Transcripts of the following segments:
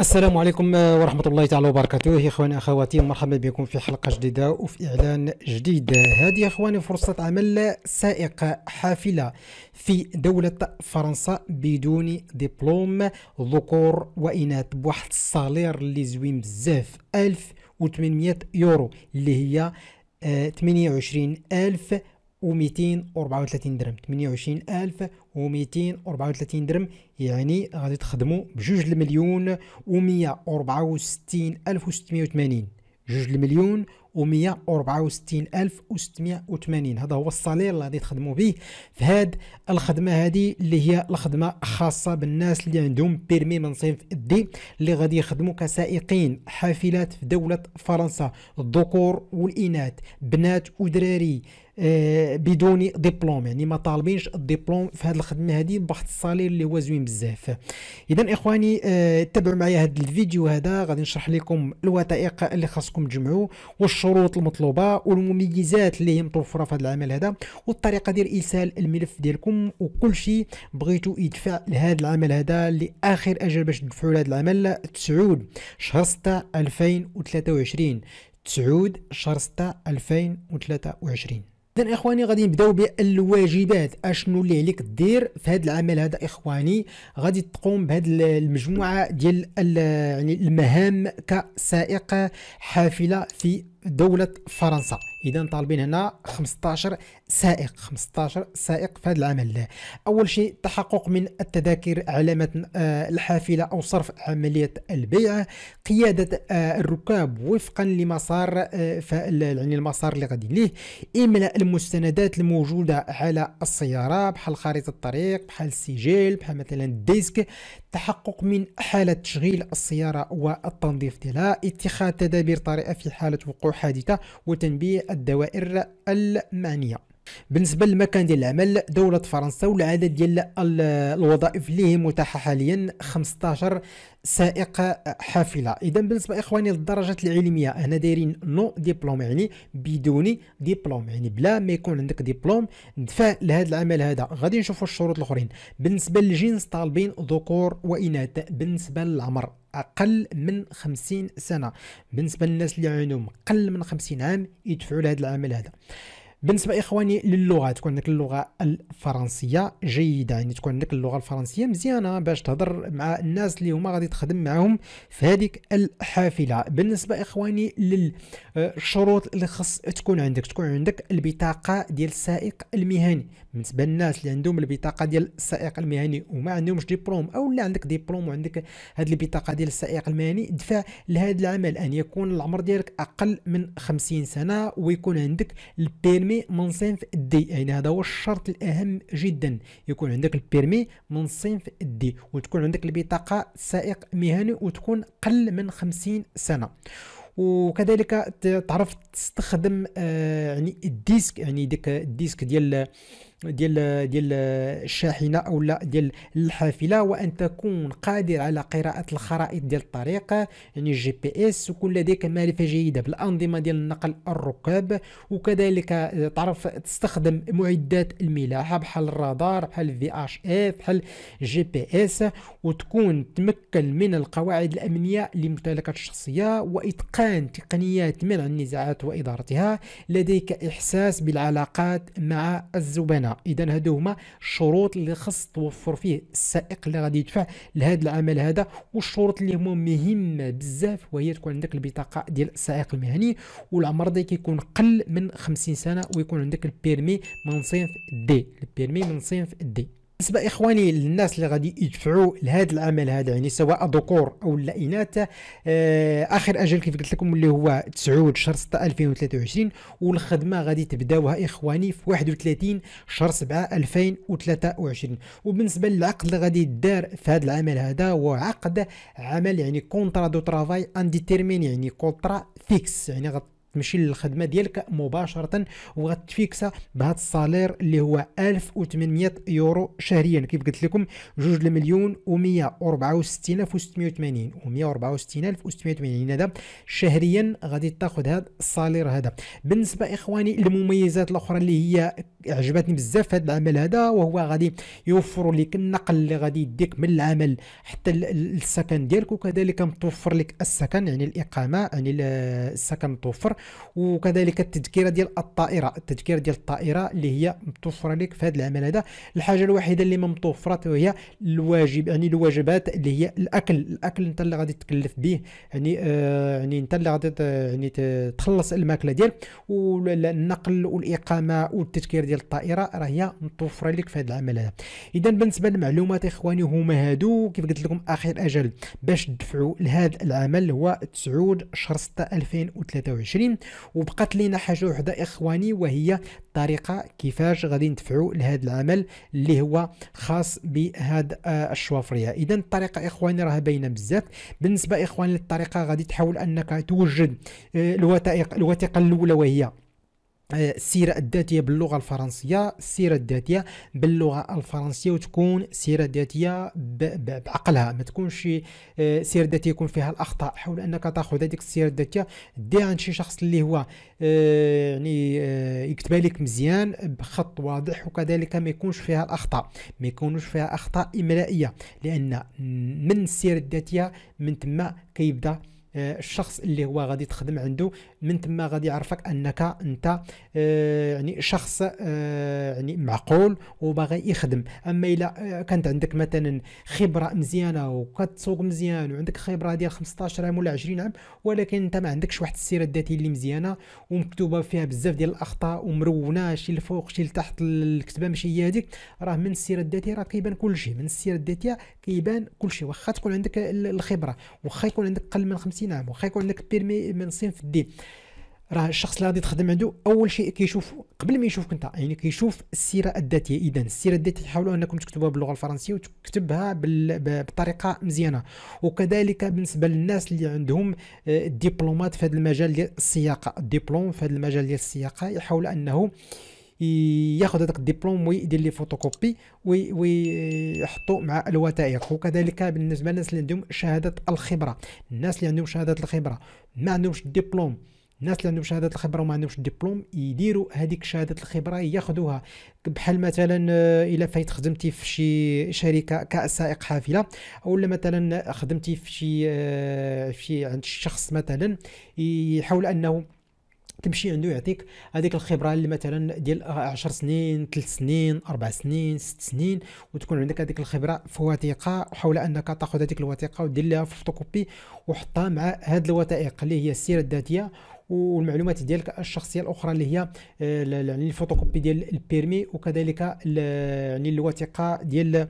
السلام عليكم آه، ورحمة الله تعالى وبركاته إخواني أخواتي مرحبا بكم في حلقة جديدة وفي إعلان جديد هذه إخواني فرصة عمل سائق حافلة في دولة فرنسا بدون دبلوم ذكور وإناث بواحد الصالير اللي زوين بزاف 1800 يورو اللي هي 28000 آه، ألف و 234 درهم 28234 درهم يعني غادي تخدموا بجوج المليون و164680 جوج المليون و164680 هذا هو الصالير اللي غادي تخدموا به في هاد الخدمه هذه اللي هي الخدمه خاصه بالناس اللي عندهم بيرمي من صنف الدي اللي غادي يخدموا كسائقين حافلات في دوله فرنسا الذكور والاناث بنات ودراري آه، بدون دبلوم يعني ما طالبينش الدبلوم في هذه الخدمه هذه بواحد الصالير اللي هو زوين بزاف اذا اخواني آه، تابعوا معايا هذا الفيديو هذا غادي نشرح لكم الوثائق اللي خاصكم تجمعوا والشروط المطلوبه والمميزات اللي هي متوفره في هذا العمل هذا والطريقه ديال ارسال الملف ديالكم وكل شيء بغيتوا يدفع لهذا العمل هذا لاخر اجل باش تدفعوا لهذا العمل تسعود شهر 6 2023 تسعود شهر 6 2023 اذا اخواني غادي نبداو بالواجبات اشنو اللي عليك دير في هذا العمل هذا اخواني غادي تقوم بهذه المجموعه ديال يعني المهام كسائق حافله في دولة فرنسا إذا طالبين هنا 15 سائق 15 سائق في هذا العمل أول شيء تحقق من التذاكر علامة آه، الحافلة أو صرف عملية البيع قيادة آه، الركاب وفقا لمسار آه، يعني المسار اللي غادي ليه إملاء المستندات الموجودة على السيارة بحال خريطة الطريق بحال السجل بحال مثلا الديسك التحقق من حالة تشغيل السيارة والتنظيف ديالها اتخاذ تدابير طارئة في حالة وقوع حادثة وتنبيه الدوائر المعنية بالنسبه للمكان ديال العمل دوله فرنسا والعدد ديال الوظائف اللي هي متاحه حاليا 15 سائق حافله اذا بالنسبه اخواني للدرجات العلميه هنا دايرين نو ديبلوم يعني بدون ديبلوم يعني بلا ما يكون عندك ديبلوم ندفع لهذا العمل هذا غادي نشوفوا الشروط الاخرين بالنسبه للجنس طالبين ذكور واناث بالنسبه للعمر اقل من 50 سنه بالنسبه للناس اللي عندهم اقل من 50 عام يدفعوا لهذا العمل هذا بالنسبه اخواني للغه تكون عندك اللغه الفرنسيه جيده يعني تكون عندك اللغه الفرنسيه مزيانه باش تهضر مع الناس اللي هما غادي تخدم معاهم في هذيك الحافله بالنسبه اخواني للشروط اللي خص تكون عندك تكون عندك البطاقه ديال السائق المهني بالنسبه للناس اللي عندهم البطاقه ديال السائق المهني وما عندهمش ديبلوم او اللي عندك ديبلوم وعندك هذه البطاقه ديال السائق المهني دفع لهذا العمل ان يكون العمر ديالك اقل من 50 سنه ويكون عندك البيرمي البيرمي من صنف دي يعني هذا هو الشرط الاهم جدا يكون عندك البيرمي من صنف دي وتكون عندك البطاقه سائق مهني وتكون قل من 50 سنه وكذلك تعرف تستخدم آه، يعني الديسك يعني ديك الديسك ديال ديال ديال الشاحنه او لا ديال الحافله وان تكون قادر على قراءه الخرائط ديال الطريق يعني الجي بي اس وكل لديك معرفه جيده بالانظمه ديال النقل الركاب وكذلك آه، تعرف تستخدم معدات الملاحه بحال الرادار بحال في اش اف بحال جي بي اس وتكون تمكن من القواعد الامنيه لممتلكات الشخصيه واتقان تقنيات منع النزاعات وادارتها لديك احساس بالعلاقات مع الزبناء السياره اذا هادو هما الشروط اللي خص توفر فيه السائق اللي غادي يدفع لهذا العمل هذا والشروط اللي هما مهمه بزاف وهي تكون عندك البطاقه ديال السائق المهني والعمر ديالك يكون قل من 50 سنه ويكون عندك البيرمي من صنف دي البيرمي من صنف دي بالنسبه اخواني للناس اللي غادي يدفعوا لهذا العمل هذا يعني سواء ذكور او لا اناث آه، اخر اجل كيف قلت لكم اللي هو 9 شهر 6 2023 والخدمه غادي تبداوها اخواني في 31 شهر 7 2023 وبالنسبه للعقد اللي غادي يدار في هذا العمل هذا هو عقد عمل يعني كونترا دو ترافاي انديتيرمين يعني كونترا فيكس يعني غادي تمشي للخدمه ديالك مباشره وغتفيكسا بهذا الصالير اللي هو 1800 يورو شهريا كيف قلت لكم جوج المليون و164680 و164680 هذا شهريا غادي تاخذ هذا الصالير هذا بالنسبه اخواني المميزات الاخرى اللي هي عجبتني بزاف هذا العمل هذا وهو غادي يوفر لك النقل اللي غادي يديك من العمل حتى السكن ديالك وكذلك متوفر لك السكن يعني الاقامه يعني السكن متوفر وكذلك التذكره ديال الطائره التذكره ديال الطائره اللي هي متوفره لك في هذا العمل هذا الحاجه الوحيده اللي ما متوفره وهي الواجب يعني الوجبات اللي هي الاكل الاكل انت اللي غادي تكلف به يعني آه يعني انت اللي غادي يعني تخلص الماكله ديالك والنقل والاقامه والتذكير ديال الطائره راه هي متوفره لك في هذا العمل هذا اذا بالنسبه للمعلومات اخواني هما هادو كيف قلت لكم اخر اجل باش تدفعوا لهذا العمل هو 9 شهر 6 2023 المسلمين وبقات لينا حاجه وحده اخواني وهي الطريقه كيفاش غادي ندفعوا لهذا العمل اللي هو خاص بهاد آه، الشوافريه اذا الطريقه اخواني راه باينه بزاف بالنسبه اخواني للطريقه غادي تحاول انك توجد آه، الوثائق الوثيقه الاولى وهي آه، السيره الذاتيه باللغه الفرنسيه السيره الذاتيه باللغه الفرنسيه وتكون سيره ذاتيه بعقلها ما تكونش شي آه، سيره ذاتيه يكون فيها الاخطاء حول انك تاخذ هذيك السيره الذاتيه ديها عند شي شخص اللي هو آه، يعني يكتبها لك مزيان بخط واضح وكذلك ما يكونش فيها الاخطاء ما يكونوش فيها اخطاء املائيه لان من السيره الذاتيه من تما كيبدا آه، الشخص اللي هو غادي تخدم عنده من تما غادي يعرفك انك انت آه، يعني شخص آه، يعني معقول وباغي يخدم اما الا كانت عندك مثلا خبره مزيانه وكتسوق مزيان وعندك خبره ديال 15 عام ولا 20 عام ولكن انت ما عندكش واحد السيره الذاتيه اللي مزيانه ومكتوبه فيها بزاف ديال الاخطاء ومرونه شي لفوق شي لتحت الكتبه ماشي هي هذيك راه من السيره الذاتيه راه كيبان كل شيء من السيره الذاتيه كيبان كل شيء واخا تكون عندك الخبره واخا يكون عندك قل من 50 نعم واخا يكون عندك بيرمي من في الدين راه الشخص اللي غادي تخدم عنده اول شيء كيشوف قبل ما يشوفك انت يعني كيشوف السيره الذاتيه اذا السيره الذاتيه حاولوا انكم تكتبوها باللغه الفرنسيه وتكتبها بطريقه مزيانه وكذلك بالنسبه للناس اللي عندهم آه، الدبلومات في هذا المجال ديال السياقه الدبلوم في هذا المجال ديال السياقه يحاول انه ياخذ هذاك الدبلوم ويدير لي فوتوكوبي ويحطو مع الوثائق وكذلك بالنسبه للناس اللي عندهم شهاده الخبره الناس اللي عندهم شهاده الخبره ما عندهمش الدبلوم الناس اللي عندهم شهاده الخبره وما عندهمش الدبلوم يديروا هذيك شهاده الخبره ياخذوها بحال مثلا آه، الا فايت خدمتي في شي شركه كسائق حافله اولا مثلا خدمتي في شي آه، في عند شخص مثلا يحاول انه تمشي عنده يعطيك هذيك الخبره اللي مثلا ديال 10 سنين 3 سنين 4 سنين 6 سنين وتكون عندك هذيك الخبره في وثيقه حول انك تاخذ هذيك الوثيقه ودير لها فوتوكوبي وحطها مع هذه الوثائق اللي هي السيره الذاتيه والمعلومات ديالك الشخصيه الاخرى اللي هي آه، يعني الفوتوكوبي ديال البيرمي وكذلك يعني الوثيقه ديال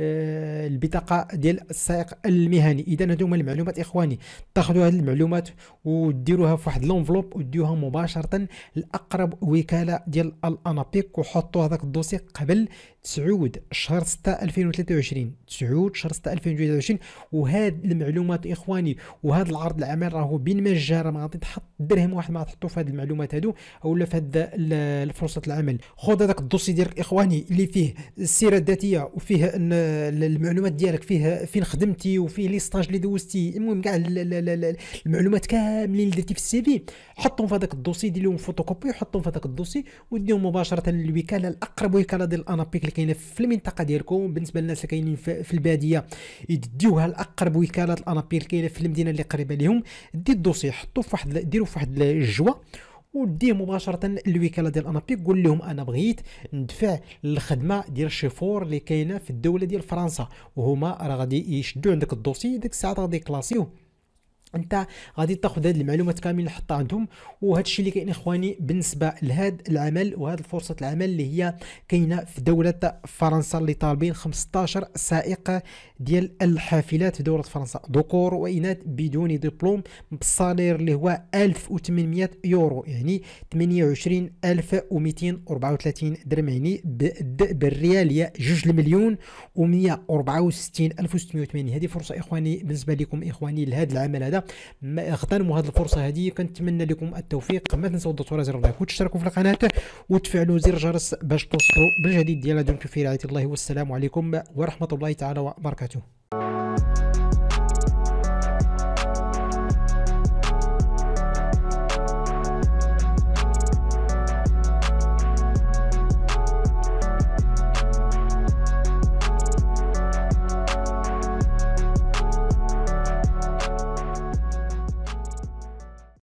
آه، البطاقه ديال السائق المهني اذا هادو هما المعلومات اخواني تاخذوا هذه المعلومات وديروها في واحد لونفلوب وديوها مباشره لاقرب وكاله ديال الانابيك وحطوا هذاك الدوسي قبل 9 شهر 6 2023 9 شهر 6 2023 وهاد المعلومات اخواني وهاد العرض العمل راهو بين ما ما غادي تحط درهم واحد ما تحطو في هاد المعلومات هادو اولا في هاد فرصه العمل خذ هذاك الدوسي ديالك اخواني اللي فيه السيره الذاتيه وفيه المعلومات ديالك فيه فين خدمتي وفيه لي ستاج اللي دوزتي المهم كاع المعلومات كاملين اللي درتي في السي في حطهم في هذاك الدوسي دير لهم فوتوكوبي وحطهم في هذاك الدوسي وديهم مباشره للوكاله الاقرب وكاله ديال الانابيك كاينه في المنطقه ديالكم بالنسبه للناس اللي كاينين في الباديه يديوها لاقرب وكاله الانابيل كاينه في المدينه اللي قريبه لهم دي الدوسي حطوه في واحد ديروا في واحد الجوه وديه مباشره للوكاله ديال انابيك قول لهم انا بغيت ندفع الخدمه ديال الشيفور اللي كاينه في الدوله ديال فرنسا وهما راه غادي يشدوا عندك الدوسي ديك الساعه غادي يكلاسيوه انت غادي تاخذ هذه المعلومات كامل نحطها عندهم وهذا الشيء اللي كاين اخواني بالنسبه لهذا العمل وهذه فرصه العمل اللي هي كاينه في دوله فرنسا اللي طالبين 15 سائق ديال الحافلات في دوله فرنسا ذكور واناث بدون دبلوم بالصالير اللي هو 1800 يورو يعني 28234 درهم يعني بالريال هي 2 مليون و164680 هذه فرصه اخواني بالنسبه لكم اخواني لهذا العمل هذا اغتنموا هذه الفرصه هذه كنتمنى لكم التوفيق ما تنسوا تضغطوا على زر اللايك وتشتركوا في القناه وتفعلوا زر الجرس باش توصلوا بالجديد ديالنا دمتم في رعايه الله والسلام عليكم ورحمه الله تعالى وبركاته you